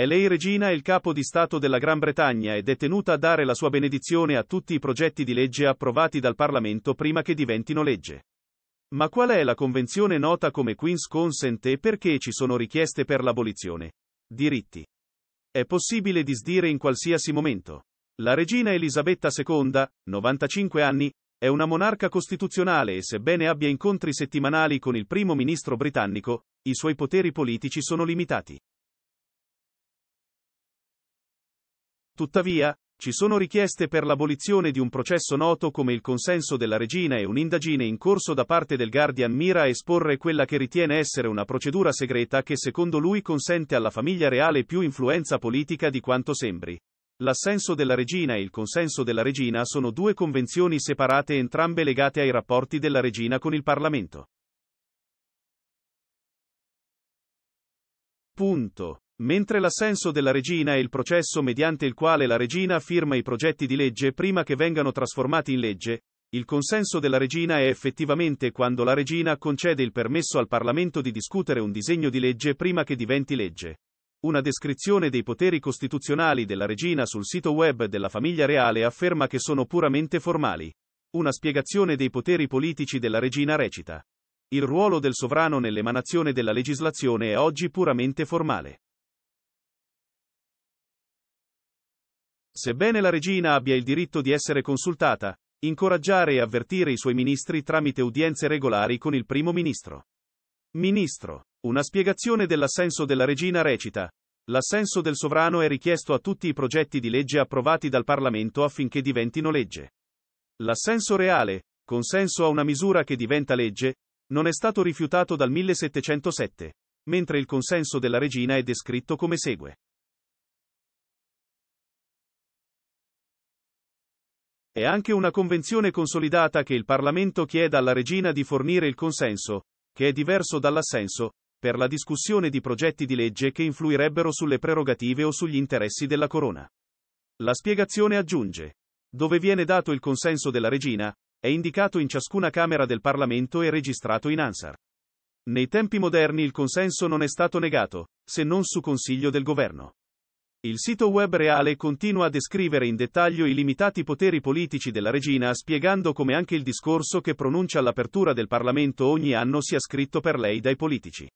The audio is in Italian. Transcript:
È lei regina e il capo di Stato della Gran Bretagna ed è tenuta a dare la sua benedizione a tutti i progetti di legge approvati dal Parlamento prima che diventino legge. Ma qual è la convenzione nota come Queen's Consent e perché ci sono richieste per l'abolizione? Diritti. È possibile disdire in qualsiasi momento. La regina Elisabetta II, 95 anni, è una monarca costituzionale e sebbene abbia incontri settimanali con il primo ministro britannico, i suoi poteri politici sono limitati. Tuttavia, ci sono richieste per l'abolizione di un processo noto come il consenso della regina e un'indagine in corso da parte del Guardian mira a esporre quella che ritiene essere una procedura segreta che secondo lui consente alla famiglia reale più influenza politica di quanto sembri. L'assenso della regina e il consenso della regina sono due convenzioni separate entrambe legate ai rapporti della regina con il Parlamento. Punto. Mentre l'assenso della regina è il processo mediante il quale la regina firma i progetti di legge prima che vengano trasformati in legge, il consenso della regina è effettivamente quando la regina concede il permesso al Parlamento di discutere un disegno di legge prima che diventi legge. Una descrizione dei poteri costituzionali della regina sul sito web della famiglia reale afferma che sono puramente formali. Una spiegazione dei poteri politici della regina recita. Il ruolo del sovrano nell'emanazione della legislazione è oggi puramente formale. Sebbene la regina abbia il diritto di essere consultata, incoraggiare e avvertire i suoi ministri tramite udienze regolari con il primo ministro. Ministro. Una spiegazione dell'assenso della regina recita. L'assenso del sovrano è richiesto a tutti i progetti di legge approvati dal Parlamento affinché diventino legge. L'assenso reale, consenso a una misura che diventa legge, non è stato rifiutato dal 1707, mentre il consenso della regina è descritto come segue. È anche una convenzione consolidata che il Parlamento chieda alla regina di fornire il consenso, che è diverso dall'assenso, per la discussione di progetti di legge che influirebbero sulle prerogative o sugli interessi della corona. La spiegazione aggiunge. Dove viene dato il consenso della regina, è indicato in ciascuna Camera del Parlamento e registrato in Ansar. Nei tempi moderni il consenso non è stato negato, se non su consiglio del governo. Il sito web reale continua a descrivere in dettaglio i limitati poteri politici della regina spiegando come anche il discorso che pronuncia all'apertura del Parlamento ogni anno sia scritto per lei dai politici.